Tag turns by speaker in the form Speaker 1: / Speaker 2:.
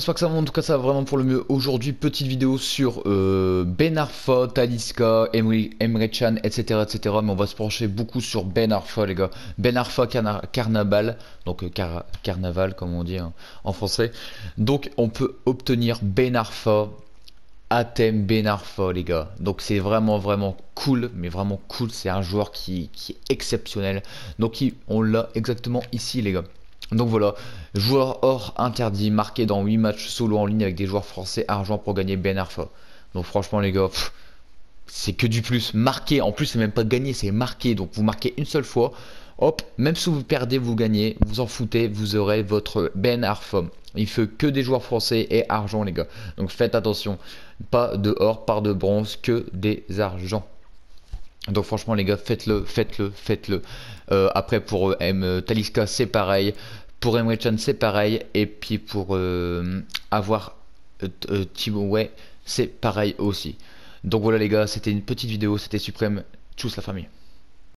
Speaker 1: j'espère que ça va, en tout ça vraiment pour le mieux. Aujourd'hui, petite vidéo sur euh, Ben Arfa, Taliska, Emre, etc., etc. Mais on va se pencher beaucoup sur Ben Arfa, les gars. Ben Arfa Carnaval, donc euh, Carnaval comme on dit hein, en français. Donc on peut obtenir Ben Arfa, Atem Ben Arfa, les gars. Donc c'est vraiment, vraiment cool, mais vraiment cool. C'est un joueur qui, est exceptionnel. Donc on l'a exactement ici, les gars. Donc voilà, joueur or interdit, marqué dans 8 matchs solo en ligne avec des joueurs français argent pour gagner Ben Arfa. Donc franchement les gars, c'est que du plus. Marqué, en plus c'est même pas gagné, c'est marqué. Donc vous marquez une seule fois, hop, même si vous perdez, vous gagnez, vous en foutez, vous aurez votre Ben Arfa. Il fait que des joueurs français et argent les gars. Donc faites attention, pas de or, pas de bronze, que des argents. Donc franchement les gars, faites-le, faites-le, faites-le. Euh, après pour euh, M euh, Taliska c'est pareil, pour M Chan c'est pareil, et puis pour avoir euh, Way, c'est pareil aussi. Donc voilà les gars, c'était une petite vidéo, c'était suprême, tous la famille.